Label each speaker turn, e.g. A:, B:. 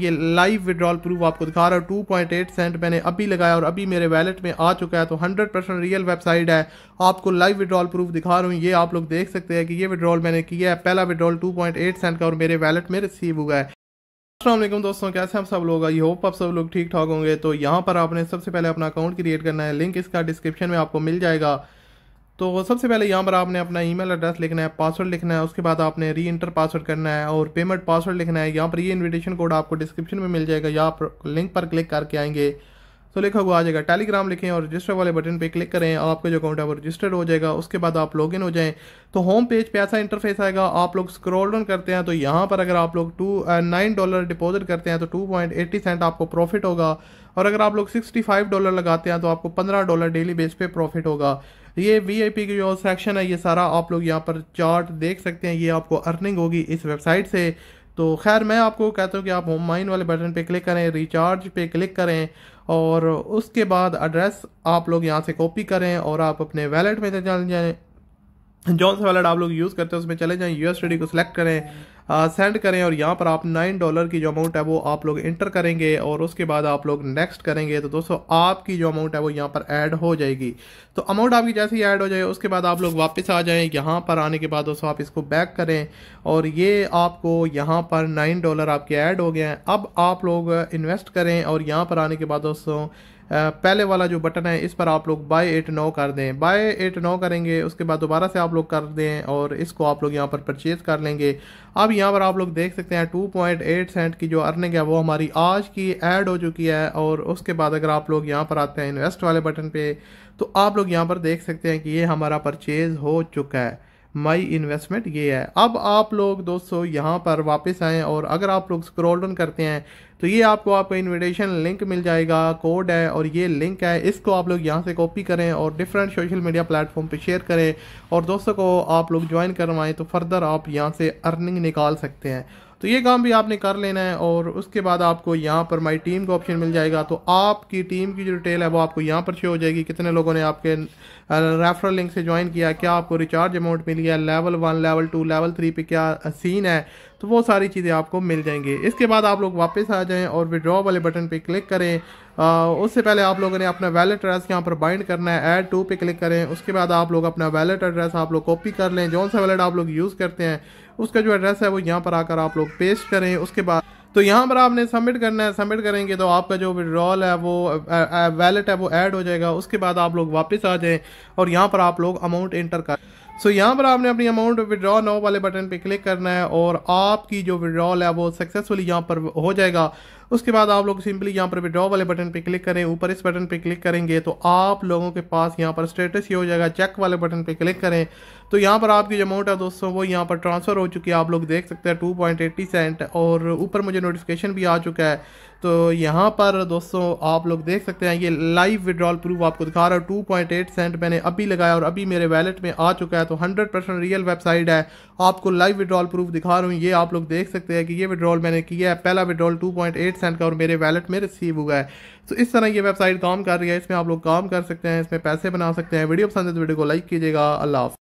A: ये live withdrawal proof आपको दिखा रहा है टू पॉइंट एट सेंट मैंने अभी लगाया और अभी मेरे वैलेट में आ चुका है तो हंड्रेड परसेंट रियल वेबसाइट है आपको लाइव विड्रॉल प्रूफ दिखा रहा हूँ ये आप लोग देख सकते हैं कि ये विड्रॉल मैंने किया है पहला withdrawal two point eight cent का और मेरे वैलेट में रिसीव हुआ है असलम दोस्तों कैसे हम सब लोग आई होप आप सब लोग ठीक ठाक होंगे तो यहाँ पर आपने सबसे पहले अपना अकाउंट क्रिएट करना है लिंक इसका डिस्क्रिप्शन में आपको मिल जाएगा तो सबसे पहले यहाँ पर आपने अपना ईमेल एड्रेस लिखना है पासवर्ड लिखना है उसके बाद आपने री इंटर पासवर्ड करना है और पेमेंट पासवर्ड लिखना है यहाँ पर ये इन्विटेशन कोड आपको डिस्क्रिप्शन में मिल जाएगा या आप लिंक पर क्लिक करके आएंगे तो लिखा हुआ आ जाएगा टेलीग्राम लिखें और रजिस्टर वाले बटन पे क्लिक करें और आपका जो अकाउंट है वो रजिस्टर्ड हो जाएगा उसके बाद आप लॉगिन हो जाएं तो होम पेज पे ऐसा इंटरफेस आएगा आप लोग स्क्रॉल डाउन करते हैं तो यहाँ पर अगर आप लोग टू नाइन डॉलर डिपॉजिट करते हैं तो टू पॉइंट एट्टी सेंट आपको प्रॉफिट होगा और अगर आप लोग सिक्सटी फाइव डॉलर लगाते हैं तो आपको पंद्रह डॉलर डेली बेस पे प्रॉफिट होगा ये वी आई पी की जो सेक्शन है ये सारा आप लोग यहाँ पर चार्ट देख सकते हैं ये आपको अर्निंग होगी इस वेबसाइट से तो खैर मैं आपको कहता हूँ कि आप होम माइन वाले बटन पे क्लिक करें रिचार्ज पे क्लिक करें और उसके बाद एड्रेस आप लोग यहाँ से कॉपी करें और आप अपने वैलेट में चले जाएँ जौन सा वैलेट आप लोग यूज़ करते हैं उसमें चले जाएँ यू एस को सिलेक्ट करें सेंड करें और यहाँ पर आप नाइन डॉलर की जो अमाउंट है वो आप लोग इंटर करेंगे और उसके बाद आप लोग नेक्स्ट करेंगे तो दोस्तों आपकी जो अमाउंट है वो यहाँ पर ऐड हो जाएगी तो अमाउंट आपकी जैसे ही ऐड हो जाए उसके बाद आप लोग वापस आ जाएँ यहाँ पर आने के बाद दोस्तों आप इसको बैक करें और ये आपको यहाँ पर नाइन डॉलर आपके ऐड हो गए हैं अब आप लोग इन्वेस्ट करें और यहाँ पर आने के बाद दोस्तों पहले वाला जो बटन है इस पर आप लोग बाय एट नो कर दें बाय एट नो करेंगे उसके बाद दोबारा से आप लोग कर दें और इसको आप लोग यहाँ पर परचेज़ कर लेंगे अब यहाँ पर आप लोग देख सकते हैं 2.8 सेंट की जो अर्निंग है वो हमारी आज की ऐड हो चुकी है और उसके बाद अगर आप लोग यहाँ पर आते हैं इन्वेस्ट वाले बटन पे तो आप लोग यहाँ पर देख सकते हैं कि ये हमारा परचेज़ हो चुका है माई इन्वेस्टमेंट ये है अब आप लोग दोस्तों यहाँ पर वापस आएँ और अगर आप लोग स्क्रॉल डाउन करते हैं तो ये आपको आपका इनविटेशन लिंक मिल जाएगा कोड है और ये लिंक है इसको आप लोग यहाँ से कॉपी करें और डिफरेंट सोशल मीडिया प्लेटफॉर्म पे शेयर करें और दोस्तों को आप लोग ज्वाइन करवाएं तो फर्दर आप यहाँ से अर्निंग निकाल सकते हैं तो ये काम भी आपने कर लेना है और उसके बाद आपको यहाँ पर माई टीम का ऑप्शन मिल जाएगा तो आपकी टीम की जो डिटेल है वो आपको यहाँ पर शो हो जाएगी कितने लोगों ने आपके रेफरल लिंक से ज्वाइन किया क्या आपको रिचार्ज अमाउंट मिल गया level one level two level three पे क्या सीन है तो वो सारी चीज़ें आपको मिल जाएंगी इसके बाद आप लोग वापस आ जाएँ और विड्रॉ वाले बटन पर क्लिक करें उससे पहले आप लोगों ने अपना वैलेट एड्रेस यहाँ पर बाइंड करना है ऐड टू पे क्लिक करें उसके बाद आप लोग अपना वैलेट एड्रेस आप लोग कॉपी कर लें जौन सा वैलेट आप लोग यूज़ करते हैं उसका जो एड्रेस है वो यहाँ पर आकर आप लोग पेस्ट करें उसके बाद तो यहाँ पर आपने सबमिट करना है सबमिट करेंगे तो आपका जो विड्रॉल है वो वैलेट है वो ऐड हो जाएगा उसके बाद आप लोग वापस आ जाएँ और यहाँ पर आप लोग अमाउंट इंटर कर सो so, यहाँ पर आपने अपनी अमाउंट विड्रॉ नो वाले बटन पे क्लिक करना है और आपकी जो विड्रॉल है वो सक्सेसफुली यहाँ पर हो जाएगा उसके बाद आप लोग सिंपली यहाँ पर विड्रॉ वाले बटन पर क्लिक करें ऊपर इस बटन पर क्लिक करेंगे तो आप लोगों के पास यहाँ पर स्टेटस ये हो जाएगा चेक वाले बटन पर क्लिक करें तो यहाँ पर आपकी जो अमाउंट है दोस्तों वो यहाँ पर ट्रांसफ़र हो चुकी है आप लोग देख सकते हैं टू पॉइंट एट्टी सेंट और ऊपर मुझे नोटिफिकेशन भी आ चुका है तो यहाँ पर दोस्तों आप लोग देख सकते हैं ये लाइव विड्रॉल प्रूफ आपको दिखा रहा है टू पॉइंट एट सेंट मैंने अभी लगाया और अभी मेरे वैलेट में आ चुका है तो हंड्रेड परसेंट रियल वेबसाइट है आपको लाइव विड्रॉल प्रूफ दिखा रहा हूँ ये आप लोग देख सकते हैं कि ये विड्रॉल मैंने किया है पहला withdrawal two point eight cent का और मेरे वैलेट में रिसीव हुआ है तो इस तरह ये वेबसाइट काम कर रही है इसमें आप लोग काम कर सकते हैं इसमें पैसे बना सकते हैं वीडियो पसंद है तो वीडियो को लाइक कीजिएगा अल्लाह